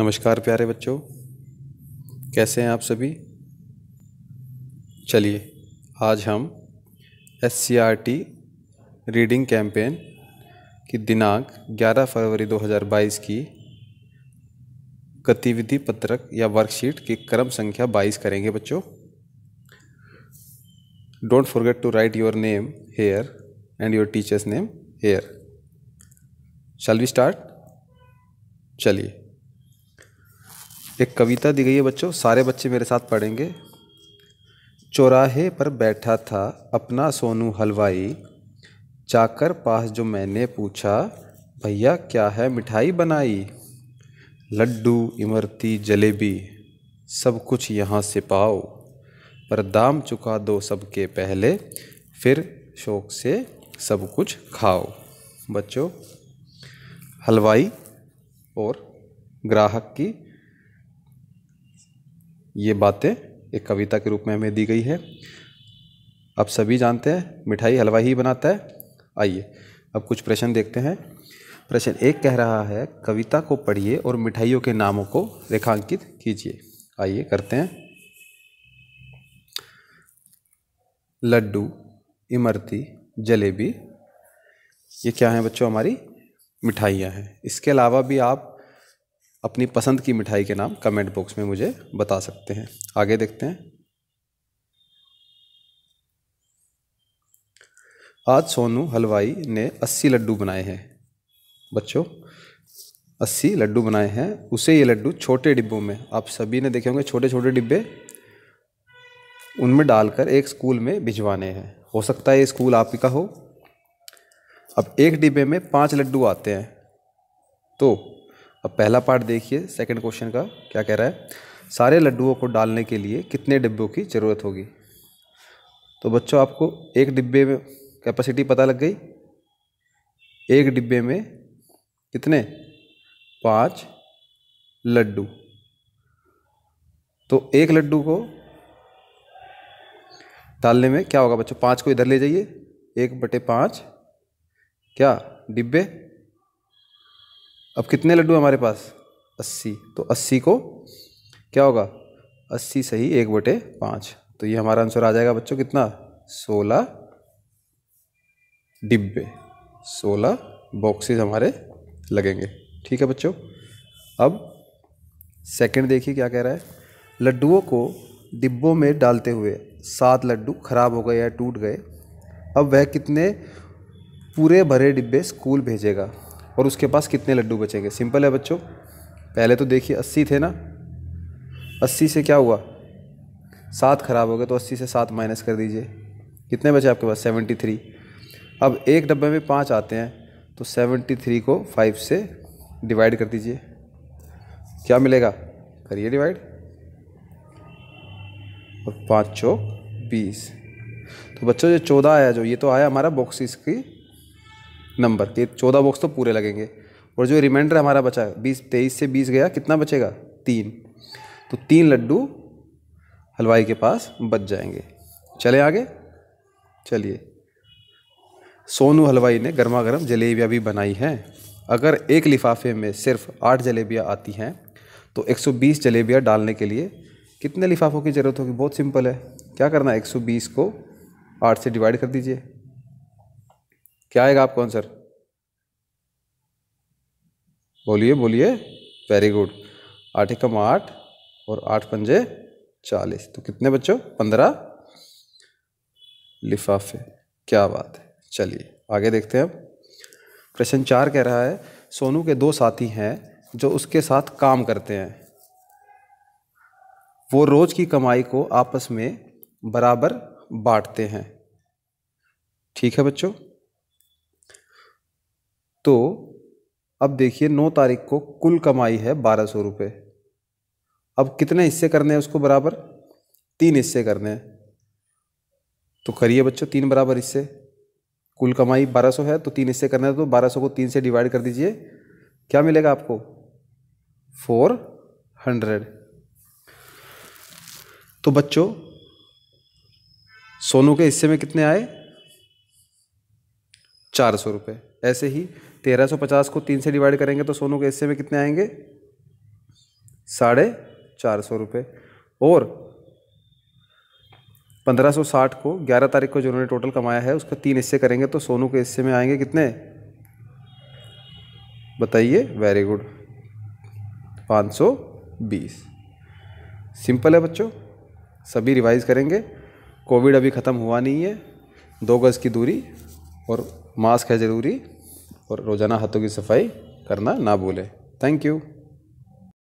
नमस्कार प्यारे बच्चों कैसे हैं आप सभी चलिए आज हम एस रीडिंग कैंपेन की दिनांक 11 फरवरी 2022 की गतिविधि पत्रक या वर्कशीट की क्रम संख्या 22 करेंगे बच्चों don't forget to write your name here and your teacher's name here shall we start चलिए एक कविता दी गई है बच्चों सारे बच्चे मेरे साथ पढ़ेंगे चौराहे पर बैठा था अपना सोनू हलवाई जाकर पास जो मैंने पूछा भैया क्या है मिठाई बनाई लड्डू इमरती जलेबी सब कुछ यहाँ से पाओ पर दाम चुका दो सबके पहले फिर शौक से सब कुछ खाओ बच्चों हलवाई और ग्राहक की ये बातें एक कविता के रूप में हमें दी गई है आप सभी जानते हैं मिठाई हलवा ही बनाता है आइए अब कुछ प्रश्न देखते हैं प्रश्न एक कह रहा है कविता को पढ़िए और मिठाइयों के नामों को रेखांकित कीजिए आइए करते हैं लड्डू इमरती जलेबी ये क्या है बच्चों हमारी मिठाइयाँ हैं इसके अलावा भी आप अपनी पसंद की मिठाई के नाम कमेंट बॉक्स में मुझे बता सकते हैं आगे देखते हैं आज सोनू हलवाई ने 80 लड्डू बनाए हैं बच्चों 80 लड्डू बनाए हैं उसे ये लड्डू छोटे डिब्बों में आप सभी ने देखे होंगे छोटे छोटे डिब्बे उनमें डालकर एक स्कूल में भिजवाने हैं हो सकता है ये स्कूल आपका हो अब एक डिब्बे में पांच लड्डू आते हैं तो अब पहला पार्ट देखिए सेकंड क्वेश्चन का क्या कह रहा है सारे लड्डुओं को डालने के लिए कितने डिब्बों की ज़रूरत होगी तो बच्चों आपको एक डिब्बे में कैपेसिटी पता लग गई एक डिब्बे में कितने पाँच लड्डू तो एक लड्डू को डालने में क्या होगा बच्चों पाँच को इधर ले जाइए एक बटे पाँच क्या डिब्बे अब कितने लड्डू हमारे पास अस्सी तो अस्सी को क्या होगा अस्सी सही एक बटे पाँच तो ये हमारा आंसर आ जाएगा बच्चों कितना सोलह डिब्बे सोलह बॉक्सेस हमारे लगेंगे ठीक है बच्चों अब सेकंड देखिए क्या कह रहा है लड्डुओं को डिब्बों में डालते हुए सात लड्डू खराब हो गए या टूट गए अब वह कितने पूरे भरे डिब्बे स्कूल भेजेगा और उसके पास कितने लड्डू बचेंगे सिंपल है बच्चों पहले तो देखिए अस्सी थे ना अस्सी से क्या हुआ सात खराब हो गए तो अस्सी से सात माइनस कर दीजिए कितने बचे आपके पास सेवेंटी थ्री अब एक डब्बे में पाँच आते हैं तो सेवेंटी थ्री को फाइव से डिवाइड कर दीजिए क्या मिलेगा करिए डिवाइड और पाँच चौक बीस तो बच्चों जो चौदह आया जो ये तो आया हमारा बॉक्सिस की नंबर के चौदह बॉक्स तो पूरे लगेंगे और जो रिमाइंडर हमारा बचा बीस तेईस से बीस गया कितना बचेगा तीन तो तीन लड्डू हलवाई के पास बच जाएंगे चले आगे चलिए सोनू हलवाई ने गर्मा गर्म जलेबियाँ भी बनाई हैं अगर एक लिफाफे में सिर्फ आठ जलेबियाँ आती हैं तो 120 जलेबियाँ डालने के लिए कितने लिफाफों की ज़रूरत होगी बहुत सिंपल है क्या करना है 120 को आठ से डिवाइड कर दीजिए क्या आएगा आपको आंसर बोलिए बोलिए वेरी गुड आठ एकम आठ और आठ पंजे चालीस तो कितने बच्चों पंद्रह लिफाफे क्या बात है चलिए आगे देखते हैं अब प्रश्न चार कह रहा है सोनू के दो साथी हैं जो उसके साथ काम करते हैं वो रोज़ की कमाई को आपस में बराबर बांटते हैं ठीक है बच्चों तो अब देखिए नौ तारीख को कुल कमाई है बारह सौ रुपये अब कितने हिस्से करने हैं उसको बराबर तीन हिस्से करने हैं तो करिए बच्चों तीन बराबर हिस्से कुल कमाई बारह सौ है तो तीन हिस्से करने हैं तो बारह सौ को तीन से डिवाइड कर दीजिए क्या मिलेगा आपको फोर हंड्रेड तो बच्चों सोनू के हिस्से में कितने आए चार सौ रुपये ऐसे ही तेरह सौ पचास को तीन से डिवाइड करेंगे तो सोनू के हिस्से में कितने आएंगे साढ़े चार सौ रुपये और पंद्रह सौ साठ को ग्यारह तारीख को जिन्होंने टोटल कमाया है उसका तीन हिस्से करेंगे तो सोनू के हिस्से में आएंगे कितने बताइए वेरी गुड पाँच सौ बीस सिंपल है बच्चों सभी रिवाइज करेंगे कोविड अभी ख़त्म हुआ नहीं है दो गज़ की दूरी और मास्क है ज़रूरी और रोज़ाना हाथों की सफाई करना ना भूलें थैंक यू